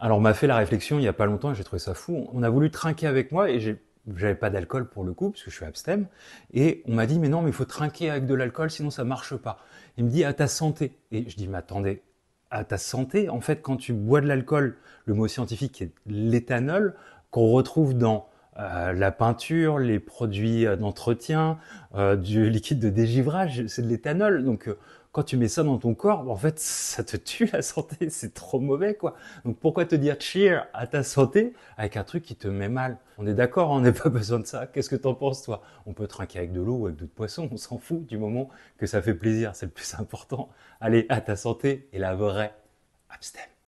Alors, on m'a fait la réflexion il n'y a pas longtemps, j'ai trouvé ça fou. On a voulu trinquer avec moi et j'avais pas d'alcool pour le coup, parce que je suis abstème, et on m'a dit, mais non, mais il faut trinquer avec de l'alcool, sinon ça marche pas. Il me dit, à ta santé. Et je dis, mais attendez, à ta santé, en fait, quand tu bois de l'alcool, le mot scientifique est l'éthanol, qu'on retrouve dans euh, la peinture, les produits euh, d'entretien, euh, du liquide de dégivrage, c'est de l'éthanol. Donc, quand tu mets ça dans ton corps, en fait, ça te tue la santé. C'est trop mauvais, quoi. Donc, pourquoi te dire cheer à ta santé avec un truc qui te met mal On est d'accord, hein, on n'a pas besoin de ça. Qu'est-ce que t'en penses, toi On peut trinquer avec de l'eau ou avec d'autres poissons. On s'en fout du moment que ça fait plaisir. C'est le plus important. Allez, à ta santé et la vraie abstem.